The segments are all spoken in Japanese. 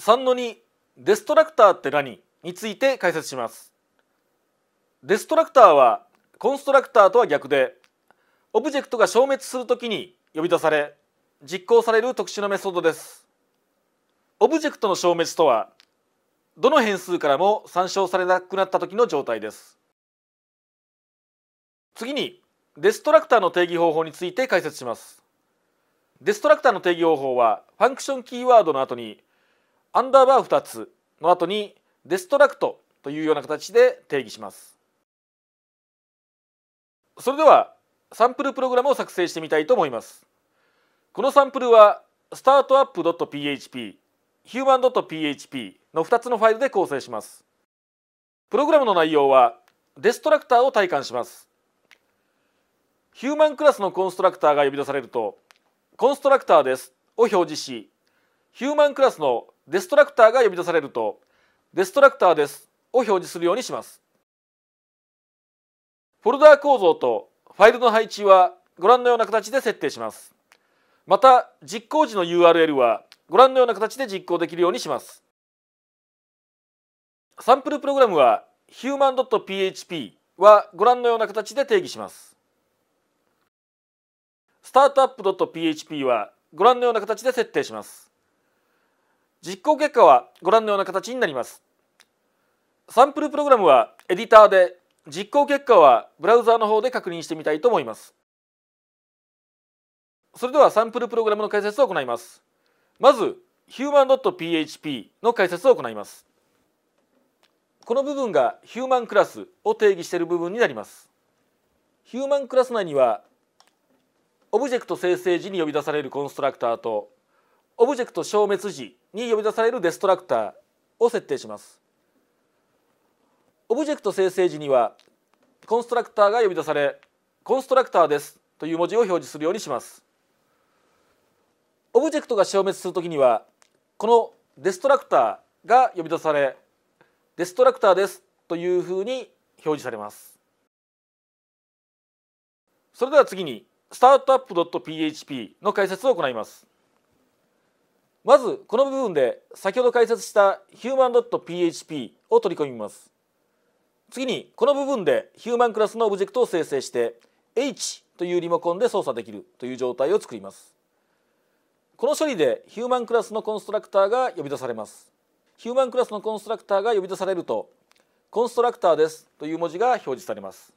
3の2デストラクターって何について解説しますデストラクターはコンストラクターとは逆でオブジェクトが消滅するときに呼び出され実行される特殊なメソッドですオブジェクトの消滅とはどの変数からも参照されなくなった時の状態です次にデストラクターの定義方法について解説しますデストラクターの定義方法はファンクションキーワードの後にアンダーバー2つの後にデストラクトというような形で定義しますそれではサンプルプログラムを作成してみたいと思いますこのサンプルは startup.php human.php の2つのファイルで構成しますプログラムの内容はデストラクターを体感しますヒューマンクラスのコンストラクターが呼び出されるとコンストラクターですを表示しヒューマンクラスのデストラクターが呼び出されるとデストラクターですを表示するようにします。フォルダー構造とファイルの配置はご覧のような形で設定します。また実行時の URL はご覧のような形で実行できるようにします。サンプルプログラムは human.php はご覧のような形で定義します。startup.php はご覧のような形で設定します。実行結果はご覧のような形になりますサンプルプログラムはエディターで実行結果はブラウザーの方で確認してみたいと思いますそれではサンプルプログラムの解説を行いますまず human.php の解説を行いますこの部分が human クラスを定義している部分になります human クラス内にはオブジェクト生成時に呼び出されるコンストラクターとオブジェクト消滅時に呼び出されるデストラクターを設定しますオブジェクト生成時にはコンストラクターが呼び出されコンストラクターですという文字を表示するようにしますオブジェクトが消滅するときにはこのデストラクターが呼び出されデストラクターですというふうに表示されますそれでは次に startup.php の解説を行いますまずこの部分で先ほど解説した human.php を取り込みます次にこの部分で human クラスのオブジェクトを生成して h というリモコンで操作できるという状態を作りますこの処理で human クラスのコンストラクターが呼び出されます human クラスのコンストラクターが呼び出されるとコンストラクターですという文字が表示されます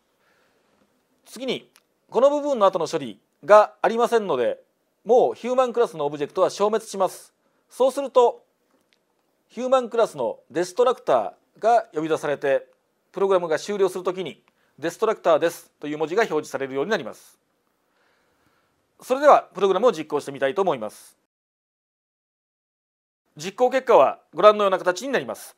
次にこの部分の後の処理がありませんのでもうヒューマンクラスのオブジェクトは消滅しますそうするとヒューマンクラスのデストラクターが呼び出されてプログラムが終了するときに「デストラクターです」という文字が表示されるようになります。それではプログラムを実行してみたいと思います。実行結果はご覧のような形になります。